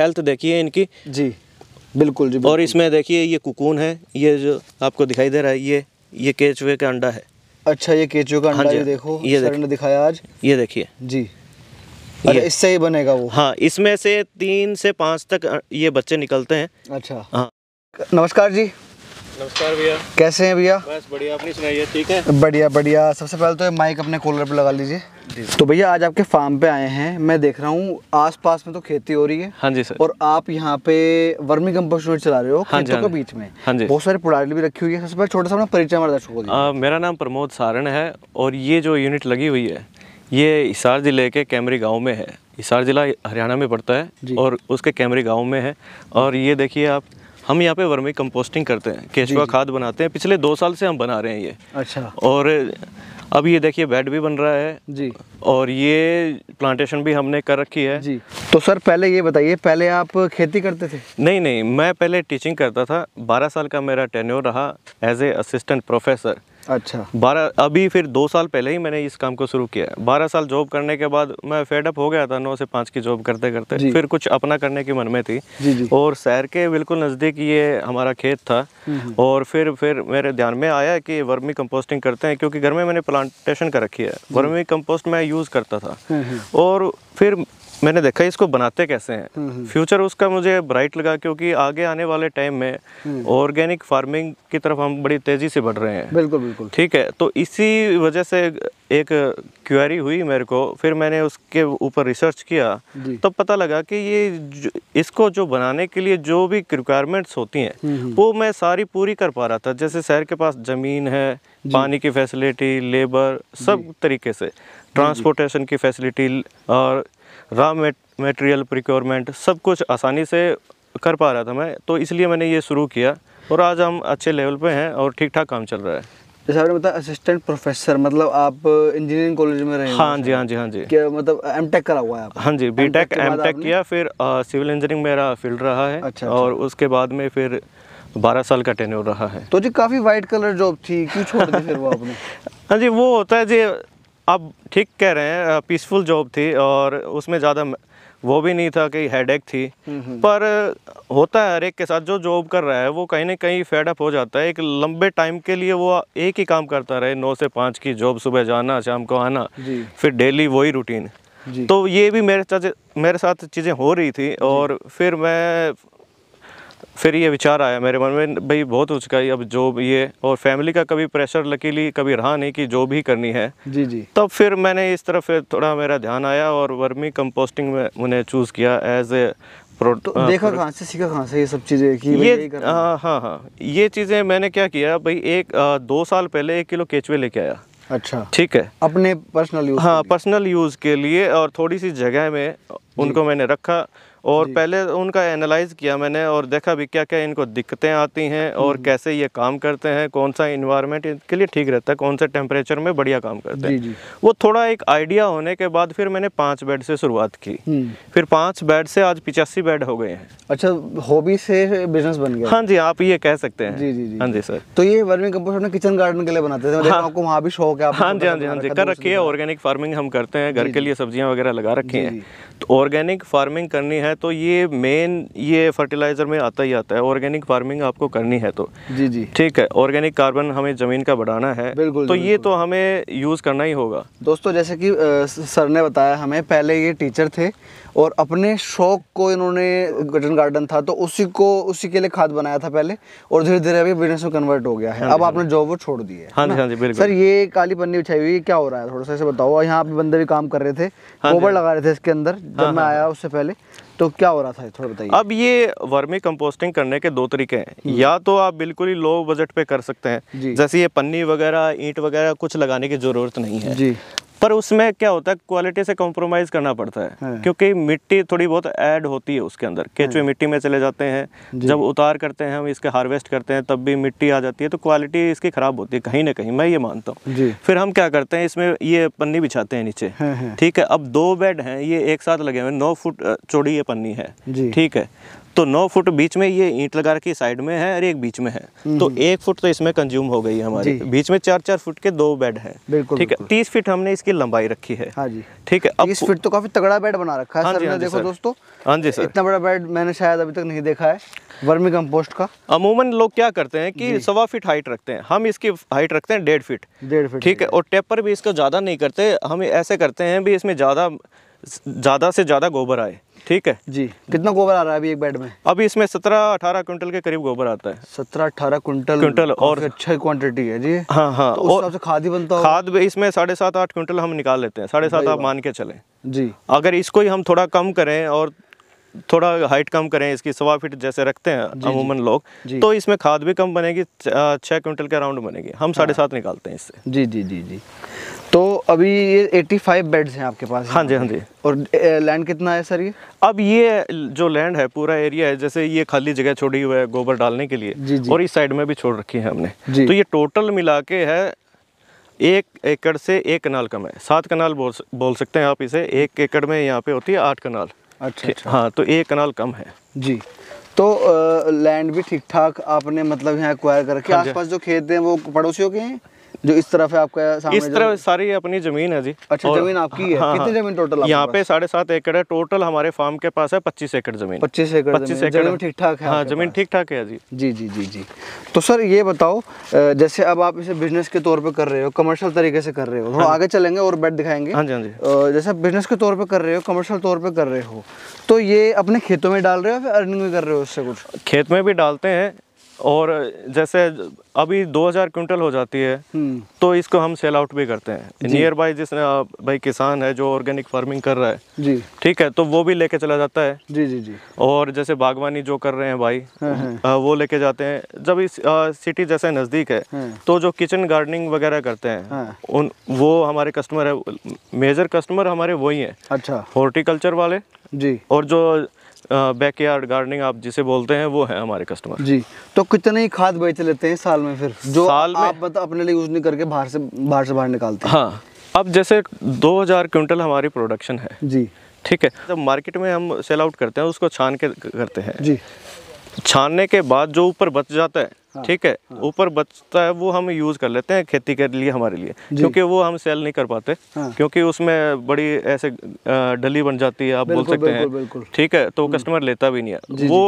Health देखिए इनकी जी बिल्कुल जी बिल्कुल। और इसमें देखिए ये कुकून है ये जो आपको दिखाई दे रहा है ये ये केचुए का अंडा है अच्छा ये केचुए का हाँ अंडा ये देखो ये सर ने दिखाया आज ये देखिए जी ये इससे ही बनेगा वो हाँ इसमें से तीन से पाँच तक ये बच्चे निकलते हैं अच्छा हाँ नमस्कार जी नमस्कार भैया कैसे हैं भैया बस बढ़िया अपनी सुनाइए ठीक है बढ़िया बढ़िया सबसे पहले तो माइक अपने कॉलर पर लगा लीजिए तो भैया आज आपके फार्म पे आए हैं मैं देख रहा हूँ आसपास में तो खेती हो रही है हाँ जी सर और आप यहाँ पे वर्मी कम्पोस्ट यूनिट चला रहे हो हाँ जी हाँ के बीच में हाँ जी बहुत सारी पुराली भी रखी हुई है सबसे पहले छोटा सा परिचय हमारे दर्शकों को मेरा नाम प्रमोद सारण है और ये जो यूनिट लगी हुई है ये हिसार जिले के कैमरी गाँव में है हिसार जिला हरियाणा में पड़ता है और उसके कैमरी गाँव में है और ये देखिए आप हम यहाँ पे वर्मी कंपोस्टिंग करते हैं केचुआ खाद बनाते हैं पिछले दो साल से हम बना रहे हैं ये अच्छा और अब ये देखिए बेड भी बन रहा है जी और ये प्लांटेशन भी हमने कर रखी है जी तो सर पहले ये बताइए पहले आप खेती करते थे नहीं नहीं मैं पहले टीचिंग करता था 12 साल का मेरा टेन्योर रहा एज ए असिस्टेंट प्रोफेसर अच्छा बारह अभी फिर दो साल पहले ही मैंने इस काम को शुरू किया है बारह साल जॉब करने के बाद मैं फेड अप हो गया था नौ से पाँच की जॉब करते करते फिर कुछ अपना करने की मन में थी जी जी। और शहर के बिल्कुल नज़दीक ये हमारा खेत था हम्म, हम्म। और फिर फिर मेरे ध्यान में आया कि वर्मी कंपोस्टिंग करते हैं क्योंकि घर में मैंने प्लांटेशन कर रखी है वर्मी कंपोस्ट मैं यूज़ करता था हम्म, और फिर मैंने देखा इसको बनाते कैसे हैं हम्म, हम्म। फ्यूचर उसका मुझे ब्राइट लगा क्योंकि आगे आने वाले टाइम में हम्म। ऑर्गेनिक फार्मिंग की तरफ हम बड़ी तेज़ी से बढ़ रहे हैं बिल्कुल बिल्कुल ठीक है तो इसी वजह से एक क्वेरी हुई मेरे को फिर मैंने उसके ऊपर रिसर्च किया तो पता लगा कि ये इसको जो बनाने के लिए जो भी रिक्वायरमेंट्स होती हैं वो मैं सारी पूरी कर पा रहा था जैसे शहर के पास ज़मीन है पानी की फैसिलिटी लेबर सब तरीके से ट्रांसपोर्टेशन की फैसिलिटी और रॉ मटेरियल प्रिक्योरमेंट सब कुछ आसानी से कर पा रहा था मैं तो इसलिए मैंने ये शुरू किया और आज हम अच्छे लेवल पे हैं और ठीक ठाक काम चल रहा है जैसे आपने बताया असिस्टेंट प्रोफेसर मतलब आप इंजीनियरिंग कॉलेज में रहे हाँ जी हाँ जी हाँ जी क्या मतलब एम टेक करा हुआ है आप हाँ जी बी टेक एम टेक किया फिर सिविल इंजीनियरिंग मेरा फील्ड रहा है अच्छा, अच्छा। और अच्छा। उसके बाद में फिर बारह साल का टेन्योर रहा है तो जी काफ़ी व्हाइट कलर जॉब थी क्यों छोड़ दी फिर वो आपने हाँ जी वो होता है जी अब ठीक कह रहे हैं पीसफुल जॉब थी और उसमें ज़्यादा वो भी नहीं था कि हेडेक थी हम्म, हम्म। पर होता है हर एक के साथ जो जॉब कर रहा है वो कहीं ना कहीं फेडअप हो जाता है एक लंबे टाइम के लिए वो एक ही काम करता रहे नौ से पाँच की जॉब सुबह जाना शाम को आना फिर डेली वही रूटीन तो ये भी मेरे साथ मेरे साथ चीज़ें हो रही थी और फिर मैं फिर ये विचार आया मेरे मन में भाई बहुत हो चुका है अब जॉब ये और फैमिली का कभी प्रेशर लकीली कभी रहा नहीं कि जॉब ही करनी है जी जी तब फिर मैंने इस तरफ फिर थोड़ा मेरा ध्यान आया और वर्मी कंपोस्टिंग में मैंने चूज़ किया एज ए तो देखा कहाँ से सीखा कहाँ से ये सब चीज़ें कि ये हाँ हाँ हाँ ये चीज़ें मैंने क्या किया भाई एक आ, दो साल पहले एक किलो केचवे लेके आया अच्छा ठीक है अपने पर्सनल यूज हाँ पर्सनल यूज़ के लिए और थोड़ी सी जगह में उनको मैंने रखा और पहले उनका एनालाइज किया मैंने और देखा भी क्या क्या इनको दिक्कतें आती हैं और हम्म। कैसे ये काम करते हैं कौन सा इन्वायरमेंट इनके लिए ठीक रहता है कौन से टेम्परेचर में बढ़िया काम करते हैं वो थोड़ा एक आइडिया होने के बाद फिर मैंने पाँच बेड से शुरुआत की हम्म। फिर पाँच बेड से आज पिचासी बेड हो गए हैं अच्छा हॉबी से बिजनेस बन गया हाँ जी आप ये कह सकते हैं जी जी जी हाँ जी सर तो ये वर्मी किचन गार्डन के लिए बनाते थे हाँ। आपको वहाँ भी शौक है हाँ, हाँ जी हाँ जी हाँ जी कर रखी है ऑर्गेनिक फार्मिंग हम करते हैं घर के लिए सब्जियाँ वगैरह लगा रखी हैं तो ऑर्गेनिक फार्मिंग करनी है है तो ये मेन ये फर्टिलाइज़र में आता ही आता है ऑर्गेनिक फार्मिंग आपको करनी है तो जी जी ठीक है ऑर्गेनिक कार्बन हमें ज़मीन का बढ़ाना है बिल्कुल तो ये तो हमें यूज़ करना ही होगा दोस्तों जैसे कि सर ने बताया हमें पहले ये टीचर थे और अपने शौक को इन्होंने गटन गार्डन था तो उसी को उसी के लिए खाद बनाया था पहले और धीरे धीरे अभी बिजनेस में कन्वर्ट हो गया है हाँ अब हाँ आपने जॉब वो छोड़ दी है हाँ जी हाँ जी बिल्कुल सर ये काली पन्नी बिछाई हुई क्या हो रहा है थोड़ा सा ऐसे बताओ यहाँ पे बंदे भी काम कर रहे थे हाँ गोबर लगा रहे थे इसके अंदर जब मैं आया उससे पहले तो क्या हो रहा था थोड़ा बताइए अब ये वर्मी कंपोस्टिंग करने के दो तरीके हैं हम्म। या तो आप बिल्कुल ही लो बजट पे कर सकते हैं जैसे ये पन्नी वगैरह ईंट वगैरह कुछ लगाने की जरूरत नहीं है जी पर उसमें क्या होता है क्वालिटी से कॉम्प्रोमाइज़ करना पड़ता है, हाँ। क्योंकि मिट्टी थोड़ी बहुत ऐड होती है उसके अंदर हाँ। केचुए मिट्टी में चले जाते हैं जब उतार करते हैं हम इसके हार्वेस्ट करते हैं तब भी मिट्टी आ जाती है तो क्वालिटी इसकी ख़राब होती है कहीं ना कहीं मैं ये मानता हूँ फिर हम क्या करते हैं इसमें ये पन्नी बिछाते हैं नीचे हाँ, ठीक है अब दो बेड है ये एक साथ लगे हुए नौ फुट चौड़ी ये पन्नी है ठीक है तो नौ फुट बीच में ये ईंट लगा रखी साइड में है और एक बीच में है हम्म, तो हम्म। एक फुट तो इसमें कंज्यूम हो गई है हमारी बीच में चार चार फुट के दो बेड है ठीक है तीस फीट हमने इसकी की लंबाई रखी है हाँ जी ठीक है अब इस फिट तो काफी तगड़ा बेड बना रखा है हाँ सर हाँ देखो सर। दोस्तों हाँ जी सर इतना बड़ा बेड मैंने शायद अभी तक नहीं देखा है वर्मी कंपोस्ट का अमूमन लोग क्या करते हैं कि सवा फीट हाइट रखते हैं हम इसकी हाइट रखते हैं डेढ़ फीट डेढ़ फीट ठीक है और टेपर भी इसका ज़्यादा नहीं करते हम ऐसे करते हैं भी इसमें ज़्यादा ज़्यादा से ज़्यादा गोबर आए ठीक है जी कितना गोबर आ रहा है अभी एक बेड में अभी इसमें सत्रह अठारह क्विंटल के करीब गोबर आता है सत्रह अठारह क्विंटल क्विंटल और अच्छा क्वांटिटी है जी हाँ हाँ तो और खाद ही बनता है खाद इसमें साढ़े सात आठ क्विंटल हम निकाल लेते हैं साढ़े सात आप मान के चले जी अगर इसको ही हम थोड़ा कम करें और थोड़ा हाइट कम करें इसकी सवा फीट जैसे रखते हैं अमूमन लोग तो इसमें खाद भी कम बनेगी छः क्विंटल के अराउंड बनेगी हम साढ़े हाँ। सात निकालते हैं इससे जी जी जी जी तो अभी ये 85 बेड्स हैं आपके पास हाँ जी हाँ जी और लैंड कितना है सर ये अब ये जो लैंड है पूरा एरिया है जैसे ये खाली जगह छोड़ी हुई है गोबर डालने के लिए जी जी। और इस साइड में भी छोड़ रखी है हमने तो ये टोटल मिला के है एक एकड़ से एक कनाल कम है सात कनाल बोल बोल सकते हैं आप इसे एक एकड़ में यहाँ पे होती है आठ कनाल अच्छा, अच्छा। हाँ तो एक कनाल कम है जी तो लैंड भी ठीक ठाक आपने मतलब यहाँ एक्वायर करके हाँ आसपास जो खेत हैं वो पड़ोसियों के हैं जो इस तरफ है आपका सामने इस तरफ सारी अपनी जमीन है जी अच्छा जमीन आपकी है हाँ, कितनी हाँ। जमीन टोटल यहाँ पे साढ़े सात एकड़ है टोटल हमारे फार्म के पास है पच्चीस एकड़ जमीन पच्चीस एकड़ पच्चीस एकड़ ठीक ठाक है हाँ जमीन ठीक ठाक है जी जी जी जी जी तो सर ये बताओ जैसे अब आप इसे बिजनेस के तौर पर कर रहे हो कमर्शियल तरीके से कर रहे हो हाँ। आगे चलेंगे और बेड दिखाएंगे हाँ जी हाँ जी जैसे बिजनेस के तौर पर कर रहे हो कमर्शियल तौर पर कर रहे हो तो ये अपने खेतों में डाल रहे हो या फिर अर्निंग भी कर रहे हो उससे कुछ खेत में भी डालते हैं और जैसे अभी 2000 क्विंटल हो जाती है हम्म। तो इसको हम सेल आउट भी करते हैं नियर बाई जिसने भाई किसान है जो ऑर्गेनिक फार्मिंग कर रहा है जी ठीक है तो वो भी लेके चला जाता है जी जी जी और जैसे बागवानी जो कर रहे हैं भाई है, हाँ, है। हाँ। वो लेके जाते हैं जब इस आ, सिटी जैसे नज़दीक है, है हाँ। तो जो किचन गार्डनिंग वगैरह करते हैं उन वो हमारे कस्टमर है मेजर कस्टमर हमारे वही है अच्छा हॉर्टिकल्चर वाले जी और जो बैक यार्ड गार्डनिंग आप जिसे बोलते हैं वो है हमारे कस्टमर जी तो कितने ही खाद बेच लेते हैं साल में फिर जो साल आप में आप अपने लिए यूज नहीं करके बाहर से बाहर से बाहर निकालते हैं हाँ अब जैसे 2000 क्विंटल हमारी प्रोडक्शन है जी ठीक है जब मार्केट में हम सेल आउट करते हैं उसको छान के करते हैं जी छानने के बाद जो ऊपर बच जाता है हाँ, ठीक है हाँ। ऊपर बचता है वो हम यूज कर लेते हैं खेती के लिए हमारे लिए क्योंकि वो हम सेल नहीं कर पाते हाँ। क्योंकि उसमें बड़ी ऐसे डली बन जाती है आप बोल सकते हैं ठीक है तो कस्टमर हम्म। लेता भी नहीं है वो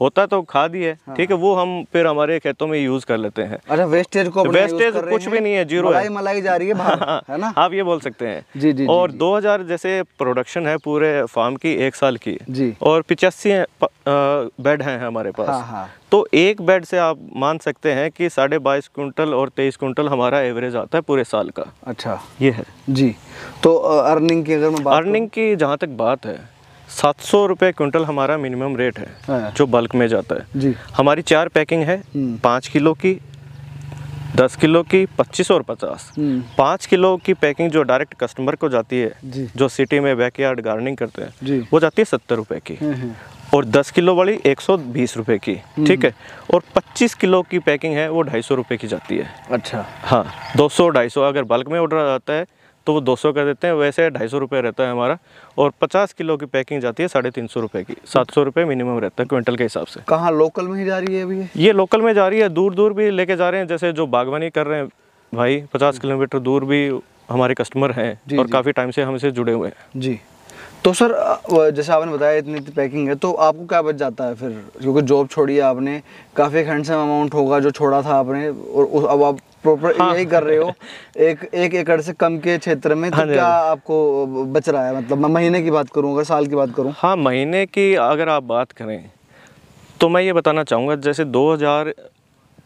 होता तो खाद ही है हाँ। ठीक हाँ। है वो हम फिर हमारे खेतों में यूज कर लेते हैं अच्छा वेस्टेज को वेस्टेज कुछ भी नहीं है जीरो मलाई, है। मलाई जा रही है हाँ, है ना आप ये बोल सकते हैं जी जी और जी, 2000 जैसे प्रोडक्शन है पूरे फार्म की एक साल की जी और पिचासी बेड हैं हमारे पास हाँ, हाँ। तो एक बेड से आप मान सकते हैं कि साढ़े बाईस क्विंटल और तेईस क्विंटल हमारा एवरेज आता है पूरे साल का अच्छा ये है जी तो अर्निंग की अगर अर्निंग की जहाँ तक बात है सात सौ रुपए क्विंटल हमारा मिनिमम रेट है हाँ। जो बल्क में जाता है जी हमारी चार पैकिंग है हम्म। पाँच किलो की दस किलो की पच्चीस और पचास हम्म। पाँच किलो की पैकिंग जो डायरेक्ट कस्टमर को जाती है जो सिटी में बैकयार्ड गार्डनिंग करते हैं वो जाती है सत्तर रुपए की हाँ, हाँ। और दस किलो वाली एक सौ बीस रुपए की हम्म। ठीक है और पच्चीस किलो की पैकिंग है वो ढाई सौ रुपए की जाती है अच्छा हाँ दो सौ ढाई सौ अगर बल्क में ऑर्डर आता है तो वो 200 कर देते हैं वैसे ढाई सौ रुपये रहता है हमारा और 50 किलो की पैकिंग जाती है साढ़े तीन सौ रुपये की सात सौ रुपये मिनिमम रहता है क्विंटल के हिसाब से कहाँ लोकल में ही जा रही है अभी ये लोकल में जा रही है दूर दूर भी लेके जा रहे हैं जैसे जो बागवानी कर रहे हैं भाई पचास हम्म। किलोमीटर दूर भी हमारे कस्टमर हैं और काफ़ी टाइम से हमसे जुड़े हुए हैं जी तो सर जैसे आपने बताया इतनी इतनी पैकिंग है तो आपको क्या बच जाता है फिर क्योंकि जॉब छोड़ी है आपने काफ़ी से अमाउंट होगा जो छोड़ा था आपने और अब आप प्रॉपर हाँ। यही कर रहे हो एक एक एकड़ से कम के क्षेत्र में तो हाँ क्या हाँ आपको बच रहा है मतलब मैं महीने की बात करूँ अगर साल की बात करूँ हाँ महीने की अगर आप बात करें तो मैं ये बताना चाहूँगा जैसे 2000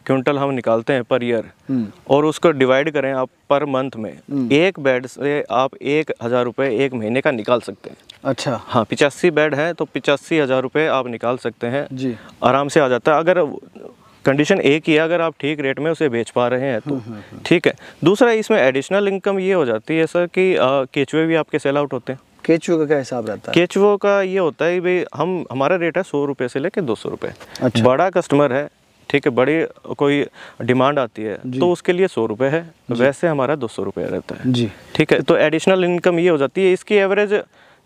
क्विंटल हम निकालते हैं पर ईयर हम्म। और उसको डिवाइड करें आप पर मंथ में हम्म। एक बेड से आप एक हज़ार रुपये एक महीने का निकाल सकते हैं अच्छा हाँ पिचासी बेड है तो पिचासी हज़ार रुपये आप निकाल सकते हैं जी आराम से आ जाता है अगर कंडीशन एक ही है अगर आप ठीक रेट में उसे बेच पा रहे हैं तो हम्म, हम्म, हम्म। ठीक है दूसरा इसमें एडिशनल इनकम ये हो जाती है सर कि केचुए भी आपके सेल आउट होते हैं केचवे का क्या हिसाब रहता है केचवे का ये होता है भाई हम हमारा रेट है सौ रुपये से लेके दो सौ रुपये अच्छा। बड़ा कस्टमर है ठीक है बड़ी कोई डिमांड आती है तो उसके लिए सौ रुपये है वैसे हमारा दो सौ रुपये रहता है जी ठीक है तो एडिशनल इनकम ये हो जाती है इसकी एवरेज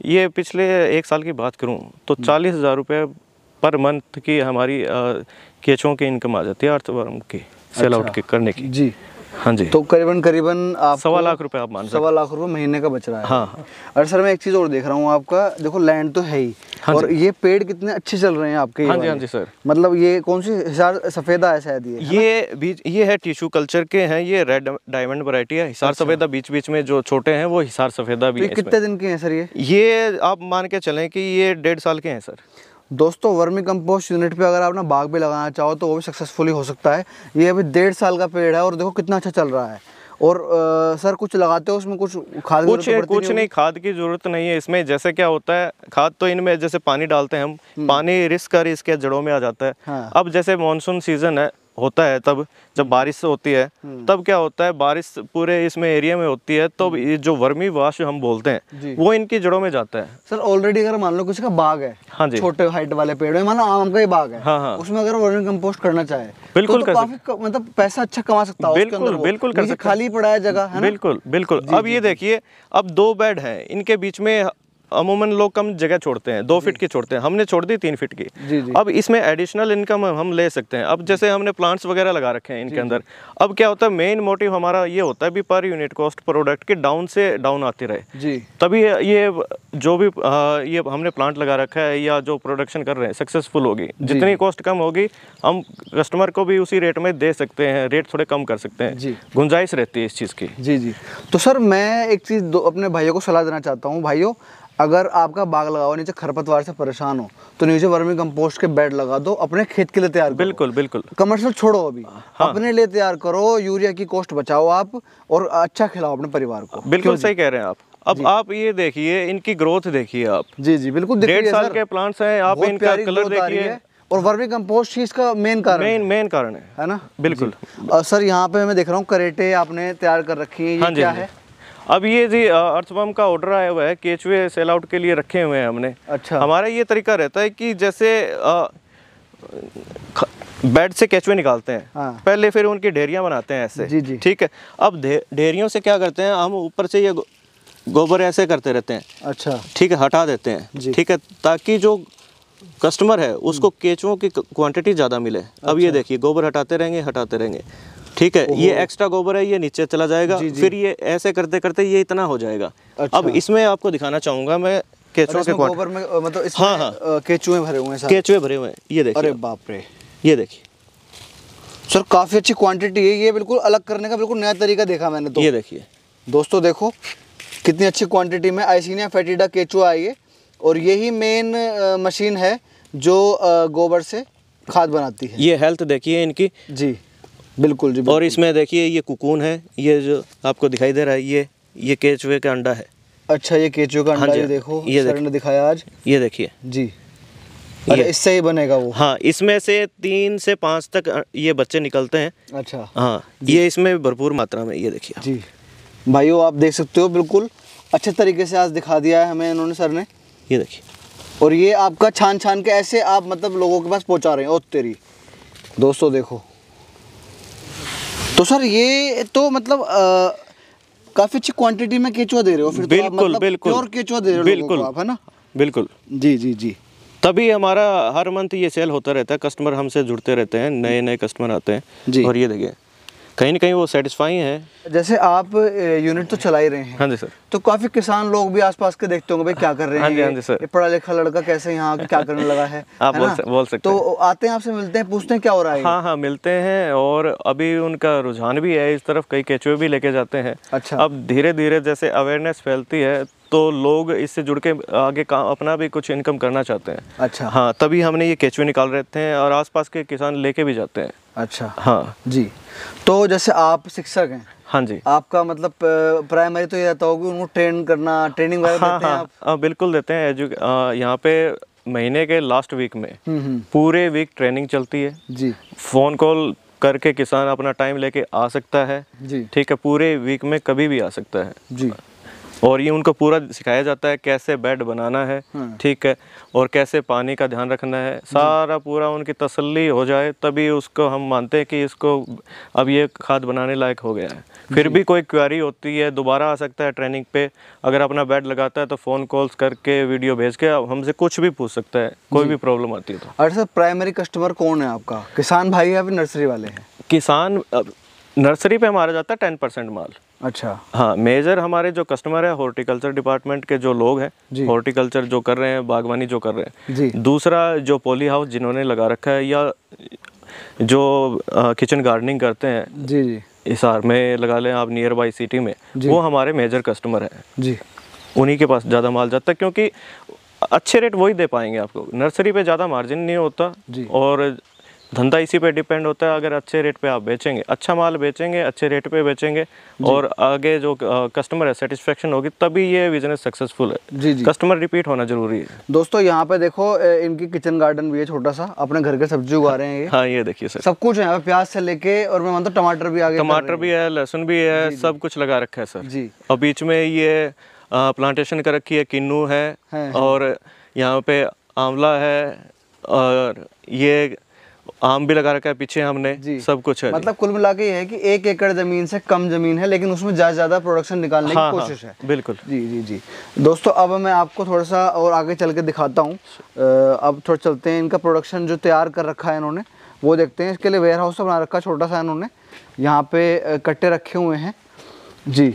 ये पिछले एक साल की बात करूँ तो चालीस हज़ार रुपये पर मंथ की हमारी केचों के इनकम आ जाती है अर्थवर्म के सेल आउट के करने की जी हाँ जी तो करीबन करीबन आप सवा लाख रुपए आप मान सवा लाख रुपए महीने का बच रहा है हाँ अरे सर मैं एक चीज़ और देख रहा हूँ आपका देखो लैंड तो है ही हाँ और ये पेड़ कितने अच्छे चल रहे हैं आपके हाँ जी हाँ जी सर मतलब ये कौन सी हिसार सफ़ेदा है शायद ये ये बीच ये है टिश्यू कल्चर के हैं ये रेड डायमंड वरायटी है हिसार अच्छा। सफ़ेदा बीच बीच में जो छोटे हैं वो हिसार सफ़ेदा तो भी कितने दिन के हैं सर ये ये आप मान के चलें कि ये डेढ़ साल के हैं सर दोस्तों वर्मी कंपोस्ट यूनिट पे अगर आप ना बाग भी लगाना चाहो तो वो भी सक्सेसफुली हो सकता है ये अभी डेढ़ साल का पेड़ है और देखो कितना अच्छा चल रहा है और आ, सर कुछ लगाते हो उसमें कुछ खाद कुछ तो कुछ नहीं, नहीं खाद की जरूरत नहीं है इसमें जैसे क्या होता है खाद तो इनमें जैसे पानी डालते हैं हम हम्म। पानी रिस्क कर इसके जड़ों में आ जाता है हाँ। अब जैसे मानसून सीजन है होता है तब जब हम्म। बारिश होती है हम्म। तब क्या होता है बारिश पूरे इसमें एरिया में होती है तो ये जो वर्मी वाश हम बोलते हैं वो इनकी जड़ों में जाता है सर ऑलरेडी अगर मान लो किसी का बाग है हाँ जी छोटे हाइट वाले पेड़ में लो आम का ही बाग है हाँ हाँ। उसमें अगर वर्मी कंपोस्ट करना चाहे बिल्कुल तो, तो काफी मतलब पैसा अच्छा कमा सकता है बिल्कुल बिल्कुल खाली पड़ा है जगह बिल्कुल बिल्कुल अब ये देखिए अब दो बेड है इनके बीच में अमूमन लोग कम जगह छोड़ते हैं दो फीट की छोड़ते हैं हमने छोड़ दी तीन फीट की जी, जी। अब इसमें एडिशनल इनकम हम ले सकते हैं अब जैसे हमने प्लांट्स वगैरह लगा रखे हैं इनके अंदर अब क्या होता है मेन मोटिव हमारा ये होता है भी पर यूनिट कॉस्ट प्रोडक्ट के डाउन से डाउन आती रहे जी तभी ये जो भी ये हमने प्लांट लगा रखा है या जो प्रोडक्शन कर रहे हैं सक्सेसफुल होगी जितनी कॉस्ट कम होगी हम कस्टमर को भी उसी रेट में दे सकते हैं रेट थोड़े कम कर सकते हैं गुंजाइश रहती है इस चीज़ की जी जी तो सर मैं एक चीज़ अपने भाइयों को सलाह देना चाहता हूँ भाइयों अगर आपका बाग लगा हुआ नीचे खरपतवार से परेशान हो तो नीचे वर्मी कंपोस्ट के बेड लगा दो अपने खेत के लिए तैयार बिल्कुल बिल्कुल कमर्शियल छोड़ो अभी हाँ।, हाँ। अपने लिए तैयार करो यूरिया की कॉस्ट बचाओ आप और अच्छा खिलाओ अपने परिवार को बिल्कुल सही कह रहे हैं आप अब आप ये देखिए इनकी ग्रोथ देखिए आप जी जी बिल्कुल डेढ़ साल के प्लांट्स हैं आप इनका कलर देखिए और वर्मी कंपोस्ट ही इसका मेन कारण मेन मेन कारण है है ना बिल्कुल सर यहाँ पे मैं देख रहा हूँ करेटे आपने तैयार कर रखी हाँ हाँ है ये क्या है अब ये जी अर्थबम का ऑर्डर आया हुआ है केचवे सेल आउट के लिए रखे हुए हैं हमने अच्छा हमारा ये तरीका रहता है कि जैसे आ, बेड से केचुए निकालते हैं हाँ। पहले फिर उनकी ढेरियाँ बनाते हैं ऐसे जी जी ठीक है अब ढेरियों से क्या करते हैं हम ऊपर से ये गोबर ऐसे करते रहते हैं अच्छा ठीक है हटा देते हैं ठीक है ताकि जो कस्टमर है उसको केचुओं हम्म। की क्वांटिटी ज़्यादा मिले अच्छा। अब ये अच्छा। देखिए गोबर हटाते रहेंगे हटाते रहेंगे ठीक है ये एक्स्ट्रा गोबर है ये नीचे चला जाएगा जी, जी। फिर ये ऐसे करते करते ये इतना हो जाएगा अच्छा। अब इसमें आपको दिखाना चाहूंगा मैं केचुओं के गोबर में मतलब हाँ हाँ केचुए भरे हुए हैं केचुए भरे हुए हैं ये देखिए अरे बाप रे ये देखिए सर काफ़ी अच्छी क्वांटिटी है ये बिल्कुल अलग करने का बिल्कुल नया तरीका देखा मैंने तो। ये देखिए दोस्तों देखो कितनी अच्छी क्वांटिटी में आइसिनिया फेटिडा केचुआ आई है और यही मेन मशीन है जो गोबर से खाद बनाती है ये हेल्थ देखिए इनकी जी बिल्कुल जी बिल्कुल। और इसमें देखिए ये कुकून है ये जो आपको दिखाई दे रहा है ये ये केचुए का अंडा है अच्छा ये केचुए का हाँ अंडा ये देखो ये सर ने दिखाया आज ये देखिए जी ये इससे ही बनेगा वो हाँ इसमें से तीन से पाँच तक ये बच्चे निकलते हैं अच्छा हाँ ये इसमें भरपूर मात्रा में ये देखिए जी भाइयों आप देख सकते हो बिल्कुल अच्छे तरीके से आज दिखा दिया है हमें इन्होंने सर ने ये देखिए और ये आपका छान छान के ऐसे आप मतलब लोगों के पास पहुँचा रहे हैं और तेरी दोस्तों देखो तो सर ये तो मतलब काफ़ी अच्छी क्वांटिटी में केचुआ दे रहे हो फिर तो बिल्कुल तो मतलब बिल्कुल प्योर केचुआ दे रहे हो बिल्कुल आप है ना बिल्कुल जी जी जी तभी हमारा हर मंथ ये सेल होता रहता है कस्टमर हमसे जुड़ते रहते हैं नए नए कस्टमर आते हैं जी और ये देखिए कहीं ना कहीं वो सेटिस्फाई है जैसे आप यूनिट तो चला ही रहे हैं हाँ जी सर तो काफ़ी किसान लोग भी आसपास के देखते होंगे भाई क्या कर रहे हाँ हैं हाँ जी सर पढ़ा लिखा लड़का कैसे यहाँ क्या करने लगा है आप है बोल, सक, बोल सकते तो आते हैं आपसे मिलते हैं पूछते हैं क्या हो रहा है हाँ हाँ मिलते हैं और अभी उनका रुझान भी है इस तरफ कई कैचुए भी लेके जाते हैं अच्छा अब धीरे धीरे जैसे अवेयरनेस फैलती है तो लोग इससे जुड़ के आगे काम अपना भी कुछ इनकम करना चाहते हैं अच्छा हाँ तभी हमने ये केचुए निकाल रहे हैं और आसपास के किसान लेके भी जाते हैं अच्छा हाँ जी तो जैसे आप शिक्षक हैं हाँ जी आपका मतलब प्राइमरी तो ये रहता होगा उनको ट्रेन करना ट्रेनिंग वगैरह हाँ, देते हैं हाँ। आप हाँ, बिल्कुल देते हैं एजु यहाँ पे महीने के लास्ट वीक में हम्म, हम्म। पूरे वीक ट्रेनिंग चलती है जी फोन कॉल करके किसान अपना टाइम लेके आ सकता है जी ठीक है पूरे वीक में कभी भी आ सकता है जी और ये उनको पूरा सिखाया जाता है कैसे बेड बनाना है हाँ। ठीक है और कैसे पानी का ध्यान रखना है सारा पूरा उनकी तसल्ली हो जाए तभी उसको हम मानते हैं कि इसको अब ये खाद बनाने लायक हो गया है फिर भी कोई क्वेरी होती है दोबारा आ सकता है ट्रेनिंग पे अगर अपना बेड लगाता है तो फ़ोन कॉल्स करके वीडियो भेज के हमसे कुछ भी पूछ सकता है कोई भी प्रॉब्लम आती है तो अरे अच्छा सर प्राइमरी कस्टमर कौन है आपका किसान भाई है नर्सरी वाले हैं किसान नर्सरी पे हमारा जाता है टेन परसेंट माल अच्छा हाँ मेजर हमारे जो कस्टमर है हॉर्टिकल्चर डिपार्टमेंट के जो लोग हैं हॉर्टिकल्चर जो कर रहे हैं बागवानी जो कर रहे हैं दूसरा जो पॉली हाउस जिन्होंने लगा रखा है या जो किचन गार्डनिंग करते हैं जी जी हिसार में लगा लें आप नियर बाई सिटी में वो हमारे मेजर कस्टमर हैं जी उन्हीं के पास ज़्यादा माल जाता है क्योंकि अच्छे रेट वही दे पाएंगे आपको नर्सरी पे ज़्यादा मार्जिन नहीं होता और धंधा इसी पे डिपेंड होता है अगर अच्छे रेट पे आप बेचेंगे अच्छा माल बेचेंगे अच्छे रेट पे बेचेंगे और आगे जो कस्टमर है सेटिस्फेक्शन होगी तभी ये बिजनेस सक्सेसफुल है जी जी कस्टमर रिपीट होना जरूरी है दोस्तों यहाँ पे देखो इनकी किचन गार्डन भी है छोटा सा अपने घर के सब्जी उगा रहे हैं हाँ ये देखिए सर सब कुछ यहाँ पे प्याज से लेके और मैं मानता हूँ टमाटर भी आगे टमाटर भी है लहसुन भी है सब कुछ लगा रखा है सर जी और बीच में ये प्लांटेशन कर रखी है किन्नू है और यहाँ पे आंवला है और ये आम भी लगा रखा है पीछे हमने जी सब कुछ है मतलब कुल मिला के है कि एक एकड़ जमीन से कम जमीन है लेकिन उसमें ज्यादा ज्यादा प्रोडक्शन निकालने हाँ, की हाँ, कोशिश हाँ, है बिल्कुल जी जी जी दोस्तों अब मैं आपको थोड़ा सा और आगे चल के दिखाता हूँ अब थोड़ा चलते हैं इनका प्रोडक्शन जो तैयार कर रखा है इन्होंने वो देखते हैं इसके लिए वेयर हाउस बना रखा है छोटा सा इन्होंने यहाँ पे कट्टे रखे हुए हैं जी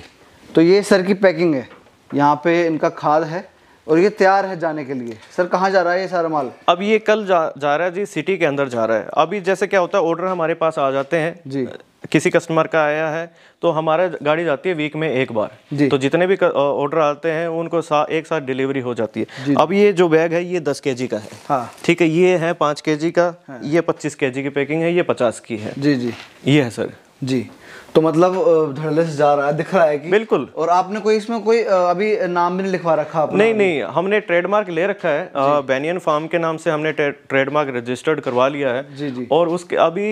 तो ये सर की पैकिंग है यहाँ पे इनका खाद है और ये तैयार है जाने के लिए सर कहाँ जा रहा है ये सारा माल अब ये कल जा जा रहा है जी सिटी के अंदर जा रहा है अभी जैसे क्या होता है ऑर्डर हमारे पास आ जाते हैं जी किसी कस्टमर का आया है तो हमारा गाड़ी जाती है वीक में एक बार तो जितने भी ऑर्डर आते हैं उनको सा, एक साथ डिलीवरी हो जाती है अब ये जो बैग है ये दस के का है हाँ। ठीक है ये है पाँच के का हाँ। ये पच्चीस के की पैकिंग है ये पचास की है जी जी ये है सर जी तो मतलब धड़ल्ले से जा रहा है दिख रहा है कि बिल्कुल और आपने कोई इसमें कोई अभी नाम भी नहीं लिखवा रखा आपने नहीं नहीं हमने ट्रेडमार्क ले रखा है बेनियन फार्म के नाम से हमने ट्रेडमार्क रजिस्टर्ड करवा लिया है जी जी और उसके अभी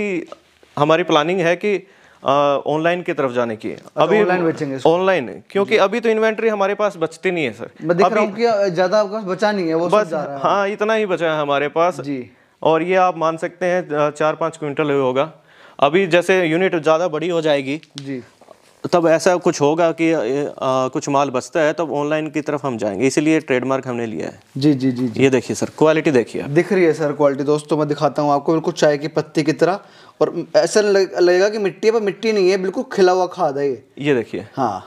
हमारी प्लानिंग है कि ऑनलाइन की तरफ जाने की अच्छा, अभी ऑनलाइन बेचेंगे ऑनलाइन क्योंकि अभी तो इन्वेंट्री हमारे पास बचती नहीं है सर ज्यादा आपके बचा नहीं है वो बस हाँ इतना ही बचा है हमारे पास जी और ये आप मान सकते हैं चार पाँच क्विंटल होगा अभी जैसे यूनिट ज़्यादा बड़ी हो जाएगी जी तब ऐसा कुछ होगा कि आ, कुछ माल बचता है तब ऑनलाइन की तरफ हम जाएंगे इसीलिए ट्रेडमार्क हमने लिया है जी जी जी, जी। ये देखिए सर क्वालिटी देखिए दिख रही है सर क्वालिटी दोस्तों मैं दिखाता हूँ आपको बिल्कुल चाय की पत्ती की तरह और ऐसा लगेगा कि मिट्टी है पर मिट्टी नहीं है बिल्कुल खिला हुआ खाद है ये ये देखिए हाँ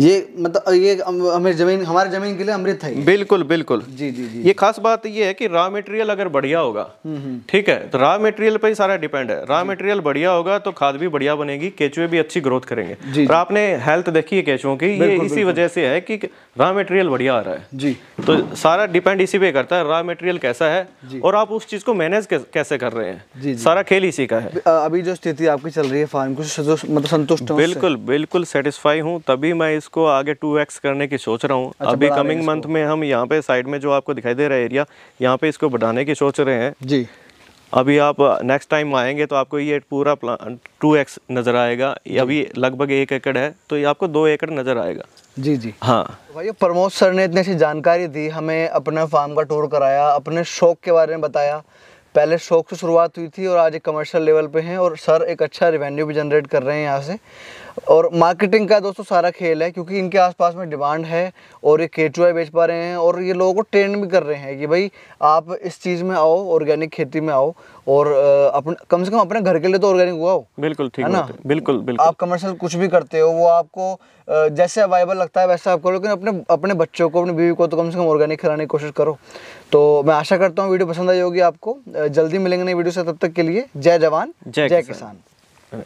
ये मतलब ये हमें जमीन हमारे जमीन के लिए अमृत है बिल्कुल बिल्कुल जी जी जी ये खास बात ये है कि रॉ मटेरियल अगर बढ़िया होगा हम्म, हम्म। ठीक है तो रॉ मटेरियल पे ही सारा डिपेंड है रॉ मटेरियल बढ़िया होगा तो खाद भी बढ़िया बनेगी केचुए भी अच्छी ग्रोथ करेंगे और आपने हेल्थ देखी है केचुओं की ये इसी वजह से है की रॉ मेटेरियल बढ़िया आ रहा है जी तो सारा डिपेंड इसी पे करता है रॉ मेटेरियल कैसा है और आप उस चीज को मैनेज कैसे कर रहे हैं सारा खेल इसी का है अभी जो स्थिति आपकी चल रही है फार्म को मतलब संतुष्ट बिल्कुल बिल्कुल सेटिस्फाई हूँ तभी मैं इस इसको आगे टू एक्स करने की सोच रहा हूँ अच्छा, अभी कमिंग मंथ में हम यहाँ पे साइड में जो आपको दिखाई दे रहा है एरिया यहाँ पे इसको बढ़ाने की सोच रहे हैं जी अभी आप नेक्स्ट टाइम आएंगे तो आपको ये पूरा प्लान टू एक्स नज़र आएगा अभी लगभग एक एकड़ है तो ये आपको दो एकड़ नज़र आएगा जी जी हाँ तो भाई प्रमोद सर ने इतनी सी जानकारी दी हमें अपने फार्म का टूर कराया अपने शौक के बारे में बताया पहले शौक से शुरुआत हुई थी और आज एक कमर्शियल लेवल पे हैं और सर एक अच्छा रिवेन्यू भी जनरेट कर रहे हैं यहाँ से और मार्केटिंग का दोस्तों सारा खेल है क्योंकि इनके आसपास में डिमांड है और ये केचुआ बेच पा रहे हैं और ये लोगों को ट्रेंड भी कर रहे हैं कि भाई आप इस चीज़ में आओ ऑर्गेनिक खेती में आओ और अपन कम से कम अपने घर के लिए तो ऑर्गेनिक उगाओ बिल्कुल ठीक है ना बिल्कुल बिल्कुल आप कमर्शियल कुछ भी करते हो वो आपको जैसे अवेलेबल लगता है वैसा आप करो लेकिन अपने अपने बच्चों को अपनी बीवी को तो कम से कम ऑर्गेनिक खिलाने की कोशिश करो तो मैं आशा करता हूँ वीडियो पसंद आई होगी आपको जल्दी मिलेंगे नई वीडियो से तब तक के लिए जय जवान जय किसान